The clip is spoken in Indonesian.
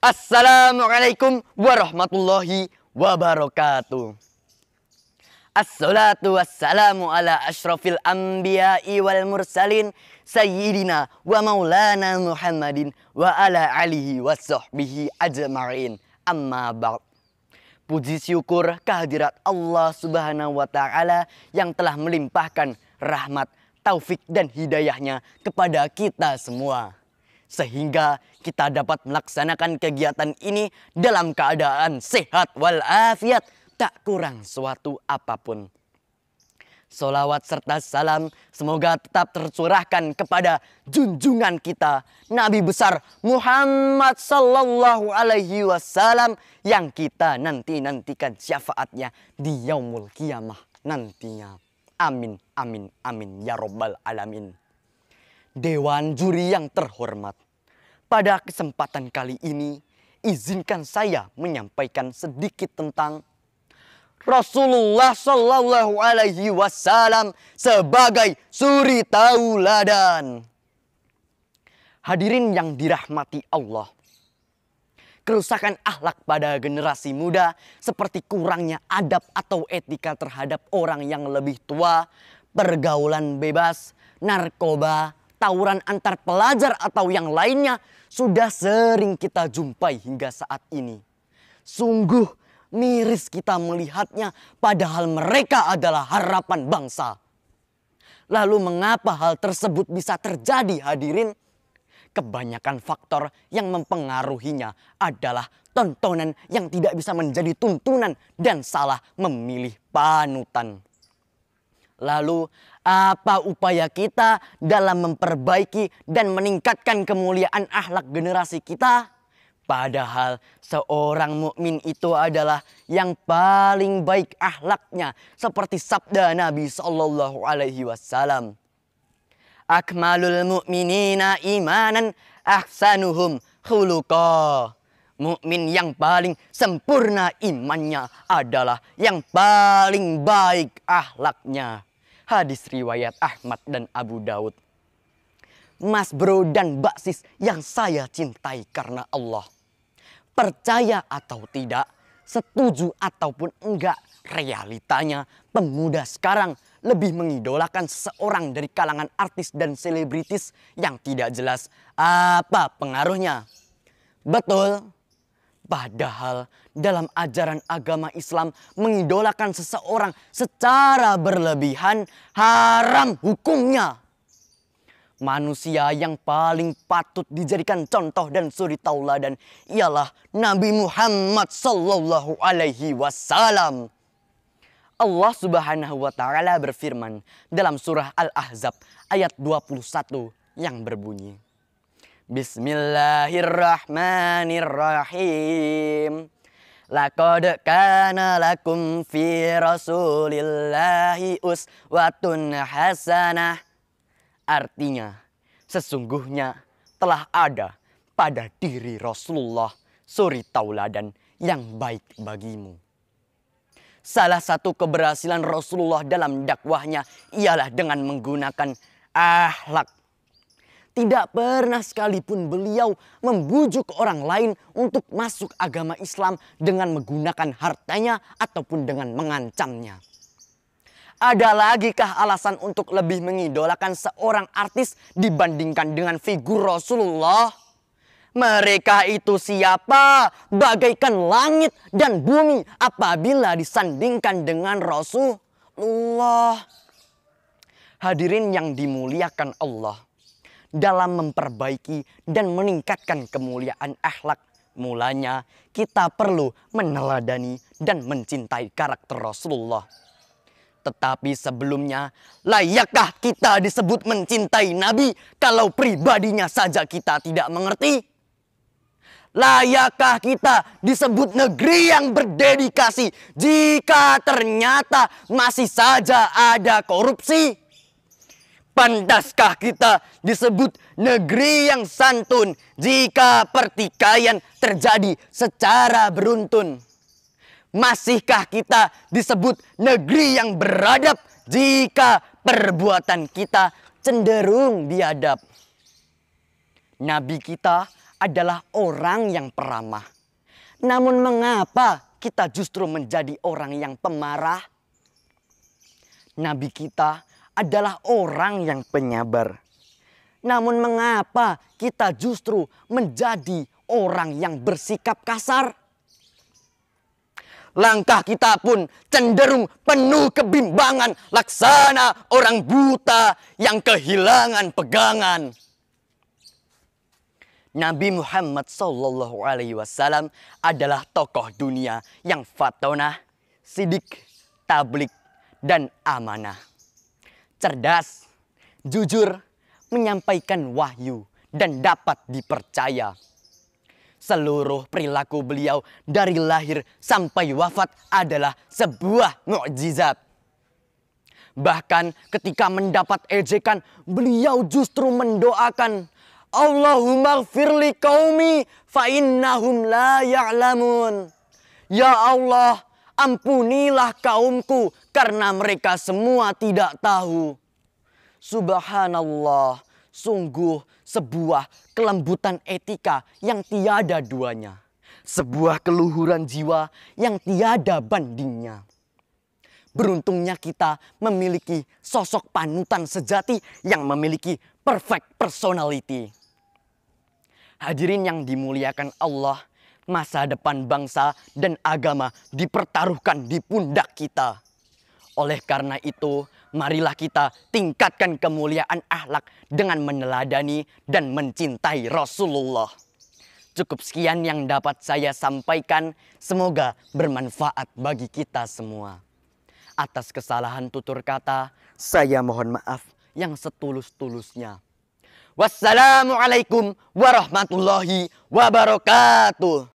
Assalamualaikum warahmatullahi wabarakatuh. Assalatu wassalamu ala ashrafil anbiya'i wal mursalin sayyidina wa maulana Muhammadin wa ala alihi wa sahbihi ajma'in amma ba'd. Puji syukur kehadirat Allah subhanahu wa ta'ala yang telah melimpahkan rahmat, taufik dan hidayahnya kepada kita semua sehingga kita dapat melaksanakan kegiatan ini dalam keadaan sehat walafiat tak kurang suatu apapun. Solawat serta salam semoga tetap tercurahkan kepada junjungan kita Nabi besar Muhammad Sallallahu Alaihi Wasallam yang kita nanti nantikan syafaatnya di yaumul kiamah nantinya. Amin, amin, amin ya robbal alamin. Dewan juri yang terhormat, pada kesempatan kali ini izinkan saya menyampaikan sedikit tentang Rasulullah Shallallahu Alaihi Wasallam sebagai suri tauladan. Hadirin yang dirahmati Allah, kerusakan akhlak pada generasi muda seperti kurangnya adab atau etika terhadap orang yang lebih tua, pergaulan bebas, narkoba, tawuran antar pelajar atau yang lainnya sudah sering kita jumpai hingga saat ini. Sungguh miris kita melihatnya padahal mereka adalah harapan bangsa. Lalu mengapa hal tersebut bisa terjadi hadirin? Kebanyakan faktor yang mempengaruhinya adalah tontonan yang tidak bisa menjadi tuntunan dan salah memilih panutan. Lalu, apa upaya kita dalam memperbaiki dan meningkatkan kemuliaan akhlak generasi kita? Padahal seorang mukmin itu adalah yang paling baik akhlaknya seperti sabda Nabi Shallallahu alaihi wasallam. Akmalul mu'minina imanan ahsanuhum khuluqa. Mukmin yang paling sempurna imannya adalah yang paling baik akhlaknya. Hadis riwayat Ahmad dan Abu Daud. Mas bro dan Mbak Sis yang saya cintai karena Allah. Percaya atau tidak, setuju ataupun enggak, realitanya pemuda sekarang lebih mengidolakan seorang dari kalangan artis dan selebritis yang tidak jelas apa pengaruhnya. Betul, Padahal dalam ajaran agama Islam mengidolakan seseorang secara berlebihan haram hukumnya. Manusia yang paling patut dijadikan contoh dan suri tauladan ialah Nabi Muhammad sallallahu alaihi wasallam. Allah Subhanahu wa taala berfirman dalam surah Al-Ahzab ayat 21 yang berbunyi Bismillahirrahmanirrahim. Laqad kana lakum fi Rasulillahi uswatun hasanah. Artinya, sesungguhnya telah ada pada diri Rasulullah suri tauladan yang baik bagimu. Salah satu keberhasilan Rasulullah dalam dakwahnya ialah dengan menggunakan ahlak tidak pernah sekalipun beliau membujuk orang lain untuk masuk agama Islam dengan menggunakan hartanya ataupun dengan mengancamnya. Ada lagikah alasan untuk lebih mengidolakan seorang artis dibandingkan dengan figur Rasulullah? Mereka itu siapa? Bagaikan langit dan bumi apabila disandingkan dengan Rasulullah. Hadirin yang dimuliakan Allah dalam memperbaiki dan meningkatkan kemuliaan akhlak. Mulanya kita perlu meneladani dan mencintai karakter Rasulullah. Tetapi sebelumnya, layakkah kita disebut mencintai Nabi kalau pribadinya saja kita tidak mengerti? Layakkah kita disebut negeri yang berdedikasi jika ternyata masih saja ada korupsi? Pandaskah kita disebut negeri yang santun jika pertikaian terjadi secara beruntun? Masihkah kita disebut negeri yang beradab jika perbuatan kita cenderung biadab? Nabi kita adalah orang yang peramah. Namun mengapa kita justru menjadi orang yang pemarah? Nabi kita adalah orang yang penyabar. Namun mengapa kita justru menjadi orang yang bersikap kasar? Langkah kita pun cenderung penuh kebimbangan laksana orang buta yang kehilangan pegangan. Nabi Muhammad Sallallahu Alaihi Wasallam adalah tokoh dunia yang fatonah, sidik, tablik, dan amanah cerdas, jujur, menyampaikan wahyu, dan dapat dipercaya. Seluruh perilaku beliau dari lahir sampai wafat adalah sebuah mukjizat. Bahkan ketika mendapat ejekan, beliau justru mendoakan, Allahumma firli kaumi fa'innahum la ya'lamun. Ya Allah, Ampunilah kaumku karena mereka semua tidak tahu. Subhanallah, sungguh sebuah kelembutan etika yang tiada duanya. Sebuah keluhuran jiwa yang tiada bandingnya. Beruntungnya kita memiliki sosok panutan sejati yang memiliki perfect personality. Hadirin yang dimuliakan Allah, masa depan bangsa dan agama dipertaruhkan di pundak kita. Oleh karena itu, marilah kita tingkatkan kemuliaan akhlak dengan meneladani dan mencintai Rasulullah. Cukup sekian yang dapat saya sampaikan, semoga bermanfaat bagi kita semua. Atas kesalahan tutur kata, saya mohon maaf yang setulus-tulusnya. Wassalamualaikum warahmatullahi wabarakatuh.